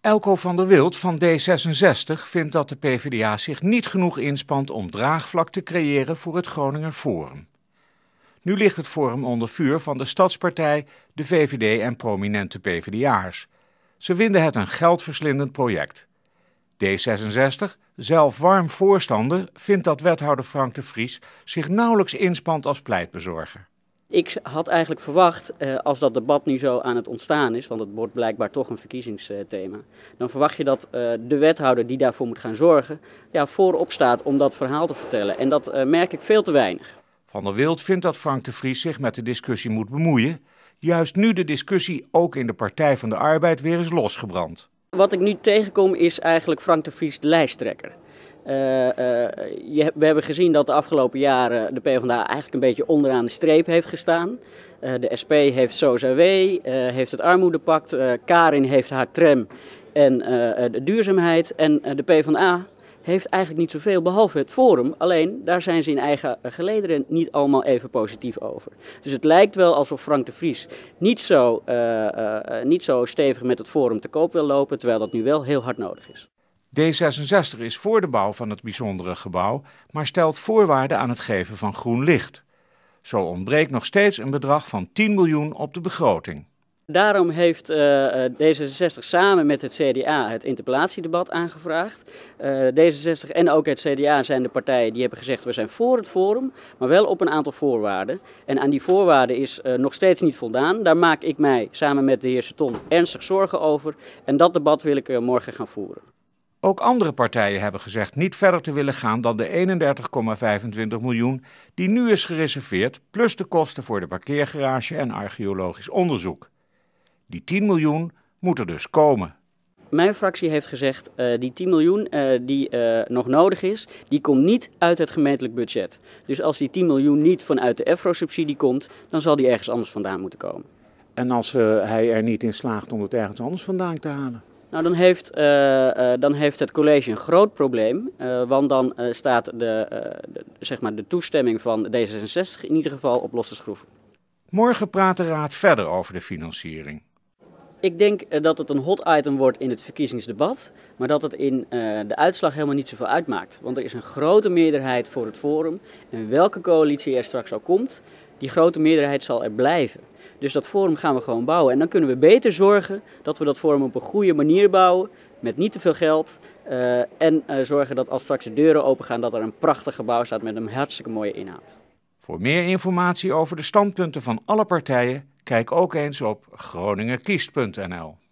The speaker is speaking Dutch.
Elko van der Wild van D66 vindt dat de PvdA zich niet genoeg inspant om draagvlak te creëren voor het Groninger Forum. Nu ligt het Forum onder vuur van de Stadspartij, de VVD en prominente PvdA'ers. Ze vinden het een geldverslindend project. D66, zelf warm voorstander, vindt dat wethouder Frank de Vries zich nauwelijks inspant als pleitbezorger. Ik had eigenlijk verwacht, eh, als dat debat nu zo aan het ontstaan is, want het wordt blijkbaar toch een verkiezingsthema, dan verwacht je dat eh, de wethouder die daarvoor moet gaan zorgen, ja, voorop staat om dat verhaal te vertellen. En dat eh, merk ik veel te weinig. Van der Wild vindt dat Frank de Vries zich met de discussie moet bemoeien. Juist nu de discussie ook in de Partij van de Arbeid weer is losgebrand. Wat ik nu tegenkom is eigenlijk Frank de Vries de lijsttrekker. Eh, eh, we hebben gezien dat de afgelopen jaren de PvdA eigenlijk een beetje onderaan de streep heeft gestaan. Eh, de SP heeft SOZW, heeft het armoedepact, Karin heeft haar tram en de duurzaamheid. En de PvdA heeft eigenlijk niet zoveel behalve het Forum. Alleen daar zijn ze in eigen gelederen niet allemaal even positief over. Dus het lijkt wel alsof Frank de Vries niet zo, niet zo stevig met het Forum te koop wil lopen, terwijl dat nu wel heel hard nodig is. D66 is voor de bouw van het bijzondere gebouw, maar stelt voorwaarden aan het geven van groen licht. Zo ontbreekt nog steeds een bedrag van 10 miljoen op de begroting. Daarom heeft eh, eh, D66 samen met het CDA het interpellatiedebat aangevraagd. Eh, D66 en ook het CDA zijn de partijen die hebben gezegd we zijn voor het forum, maar wel op een aantal voorwaarden. En aan die voorwaarden is nog steeds niet voldaan. Daar maak ik mij samen met de heer Seton ernstig zorgen over. En dat debat wil ik morgen gaan voeren. Ook andere partijen hebben gezegd niet verder te willen gaan dan de 31,25 miljoen die nu is gereserveerd, plus de kosten voor de parkeergarage en archeologisch onderzoek. Die 10 miljoen moet er dus komen. Mijn fractie heeft gezegd, uh, die 10 miljoen eh, die eh, nog nodig is, die komt niet uit het gemeentelijk budget. Dus als die 10 miljoen niet vanuit de EFRO-subsidie komt, dan zal die ergens anders vandaan moeten komen. En als hij er niet in slaagt om het ergens anders vandaan te halen? Nou, dan heeft, eh, eh, dan heeft het college een groot probleem, eh, want dan staat de, zeg maar de toestemming van D66 in ieder geval op losse schroeven. Morgen praat de Raad verder over de financiering. Ik denk dat het een hot item wordt in het verkiezingsdebat, maar dat het in de uitslag helemaal niet zoveel uitmaakt. Want er is een grote meerderheid voor het Forum. En welke coalitie er straks al komt, die grote meerderheid zal er blijven. Dus dat forum gaan we gewoon bouwen. En dan kunnen we beter zorgen dat we dat forum op een goede manier bouwen. Met niet te veel geld. Eh, en eh, zorgen dat als straks de deuren opengaan, dat er een prachtig gebouw staat met een hartstikke mooie inhoud. Voor meer informatie over de standpunten van alle partijen, kijk ook eens op groningenkiest.nl.